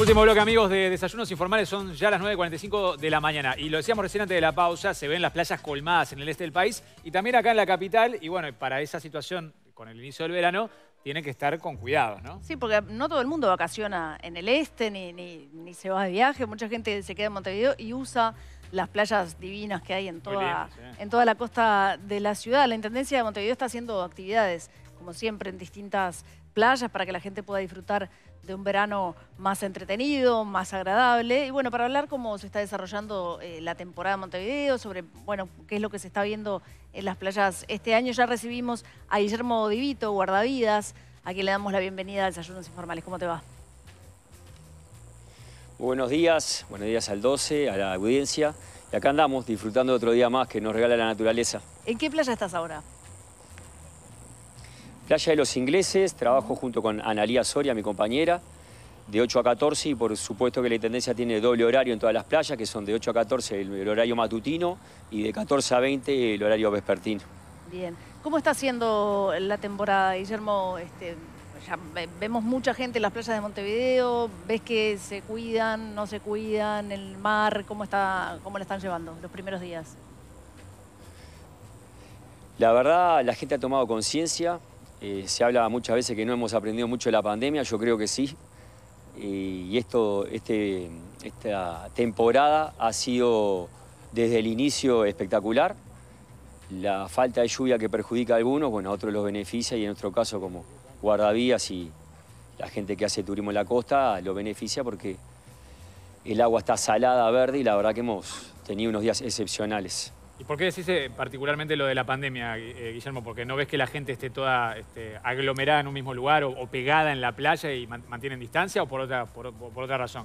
Último bloque, amigos, de Desayunos Informales. Son ya las 9.45 de la mañana. Y lo decíamos recién antes de la pausa, se ven las playas colmadas en el este del país y también acá en la capital. Y bueno, para esa situación, con el inicio del verano, tiene que estar con cuidado, ¿no? Sí, porque no todo el mundo vacaciona en el este, ni, ni, se va de viaje. Mucha gente se queda en Montevideo y usa las playas divinas que hay en toda, en toda la costa de la ciudad. La Intendencia de Montevideo está haciendo actividades, como siempre, en distintas playas para que la gente pueda disfrutar de un verano más entretenido, más agradable. Y bueno, para hablar cómo se está desarrollando eh, la temporada de Montevideo, sobre bueno, qué es lo que se está viendo en las playas este año, ya recibimos a Guillermo Divito, guardavidas, a quien le damos la bienvenida a Desayunos Informales. ¿Cómo te va? buenos días, buenos días al 12, a la audiencia. Y acá andamos disfrutando de otro día más que nos regala la naturaleza. ¿En qué playa estás ahora? Playa de los Ingleses, trabajo junto con Analía Soria, mi compañera, de 8 a 14 y por supuesto que la Intendencia tiene doble horario en todas las playas, que son de 8 a 14 el, horario matutino y de 14 a 20 el horario vespertino. Bien. ¿Cómo está siendo la temporada, Guillermo? Este, vemos mucha gente en las playas de Montevideo, ves que se cuidan, no se cuidan, el mar, ¿cómo, está, cómo la están llevando los primeros días? La verdad, la gente ha tomado conciencia, eh, se habla muchas veces que no hemos aprendido mucho de la pandemia, yo creo que sí. y este, esta temporada ha sido desde el inicio espectacular. La falta de lluvia que perjudica a algunos, bueno, a otros los beneficia y en nuestro caso como guardavías y la gente que hace turismo en la costa lo beneficia porque el agua está salada, verde y la verdad que hemos tenido unos días excepcionales. ¿Y por qué decís eh, particularmente lo de la pandemia, eh, Guillermo? Porque no ves que la gente esté toda este, aglomerada en un mismo lugar o, pegada en la playa y mantienen distancia o por otra, por, otra razón?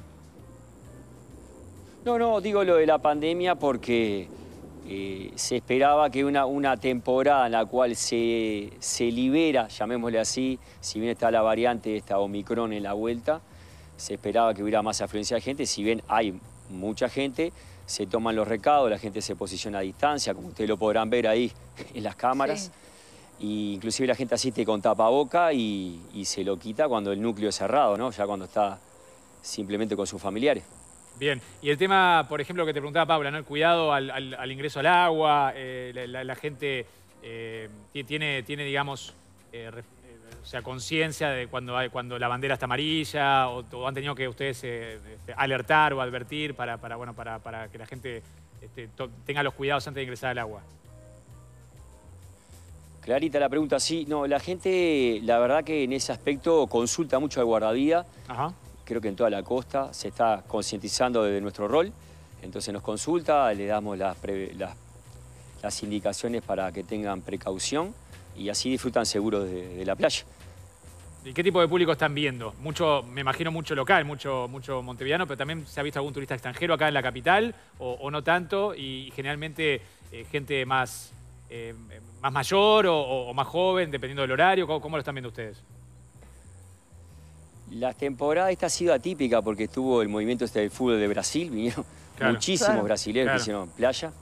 No, no, digo lo de la pandemia porque eh, se esperaba que una, temporada en la cual se, se, libera, llamémosle así, si bien está la variante de esta Omicron en la vuelta, se esperaba que hubiera más afluencia de gente, si bien hay mucha gente, se toman los recados, la gente se posiciona a distancia, como ustedes lo podrán ver ahí en las cámaras. inclusive la gente asiste con tapaboca y, y se lo quita cuando el núcleo es cerrado, ¿no? Ya cuando está simplemente con sus familiares. Bien, y el tema, por ejemplo, que te preguntaba Paula, ¿no? El cuidado al, ingreso al agua, eh, la, gente eh, tiene, tiene, digamos, eh, o sea, conciencia de cuando, cuando la bandera está amarilla o, han tenido que ustedes eh, este, alertar o advertir para, bueno, para, que la gente este, tenga los cuidados antes de ingresar al agua? Clarita la pregunta, sí. No, la gente, la verdad que en ese aspecto consulta mucho al guardadía. Ajá. Creo que en toda la costa se está concientizando de nuestro rol. Entonces nos consulta, le damos las indicaciones para que tengan precaución y así disfrutan seguros de, la playa. ¿Y qué tipo de público están viendo? Mucho, me imagino mucho local, mucho, mucho pero también se ha visto algún turista extranjero acá en la capital, o, no tanto, y generalmente eh, gente más, eh, más mayor o, más joven, dependiendo del horario. ¿Cómo, lo están viendo ustedes? La temporada esta ha sido atípica porque estuvo el movimiento este del fútbol de Brasil, vinieron muchísimos brasileños que hicieron playa.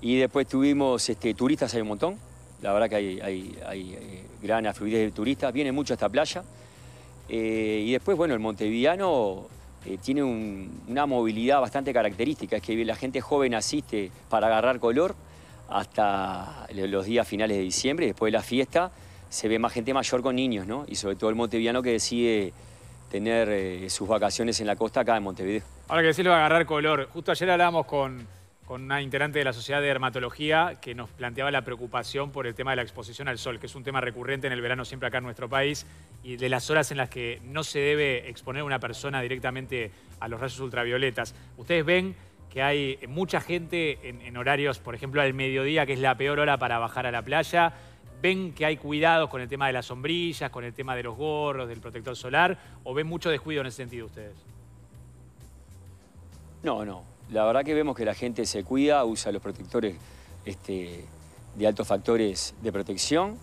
Y después tuvimos este, turistas hay un montón, la verdad que hay, hay, eh, gran afluidez de turistas, viene mucho a esta playa. Eh, y después, bueno, el montevideano eh, tiene una movilidad bastante característica, es que la gente joven asiste para agarrar color hasta los días finales de diciembre, después de la fiesta se ve más gente mayor con niños, ¿no? Y sobre todo el montevideano que decide tener sus vacaciones en la costa acá en Montevideo. Ahora que decirlo va a agarrar color. Justo ayer hablábamos con con una integrante de la Sociedad de Dermatología que nos planteaba la preocupación por el tema de la exposición al sol, que es un tema recurrente en el verano siempre acá en nuestro país, y de las horas en las que no se debe exponer una persona directamente a los rayos ultravioletas. Ustedes ven que hay mucha gente en, horarios, por ejemplo, al mediodía, que es la peor hora para bajar a la playa, ven que hay cuidados con el tema de las sombrillas, con el tema de los gorros, del protector solar, o ven mucho descuido en ese sentido ustedes? No, no la verdad que vemos que la gente se cuida, usa los protectores este, de altos factores de protección.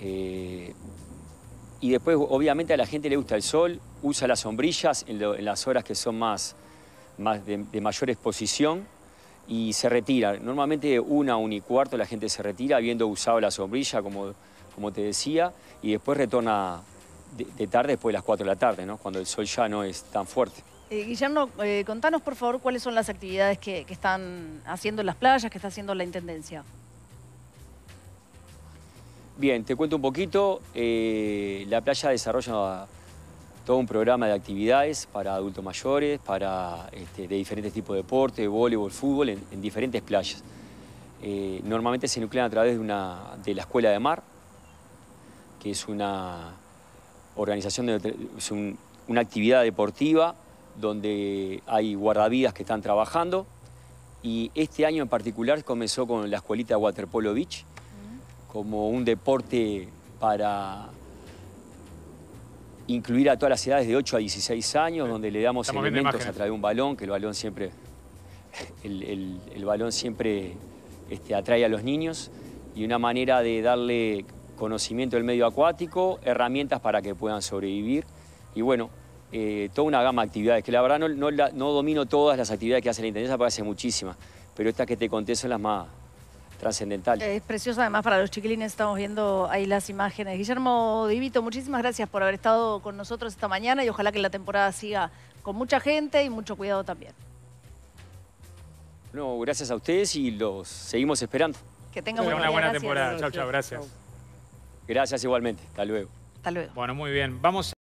Eh, y después, obviamente, a la gente le gusta el sol, usa las sombrillas en, las horas que son más, de, mayor exposición y se retira. Normalmente una, un y cuarto la gente se retira habiendo usado la sombrilla, como, te decía, y después retorna de, tarde, después de las 4 de la tarde, cuando el sol ya no es tan fuerte. Eh, Guillermo, eh, contanos por favor cuáles son las actividades que, están haciendo en las playas, que está haciendo la Intendencia. Bien, te cuento un poquito. Eh, la playa desarrolla todo un programa de actividades para adultos mayores, para este, de diferentes tipos de deporte, voleibol, fútbol, en, diferentes playas. normalmente se nuclean a través de, una, de la Escuela de Mar, que es una organización, de, es una actividad deportiva donde hay guardavidas que están trabajando. Y este año en particular comenzó con la escuelita Waterpolo Beach, como un deporte para incluir a todas las edades de 8 a 16 años, donde le damos elementos a través de un balón, que el balón siempre, el, el, balón siempre este, atrae a los niños, y una manera de darle conocimiento del medio acuático, herramientas para que puedan sobrevivir. Y bueno, eh, toda una gama de actividades, que la verdad no, no, no, domino todas las actividades que hace la Intendencia, porque hace muchísimas, pero estas que te conté son las más trascendentales. Es precioso además para los chiquilines, estamos viendo ahí las imágenes. Guillermo Divito, muchísimas gracias por haber estado con nosotros esta mañana y ojalá que la temporada siga con mucha gente y mucho cuidado también. No, gracias a ustedes y los seguimos esperando. Que tengan una buena temporada. Chao, chao, gracias. Gracias igualmente. Hasta luego. Hasta luego. Bueno, muy bien. Vamos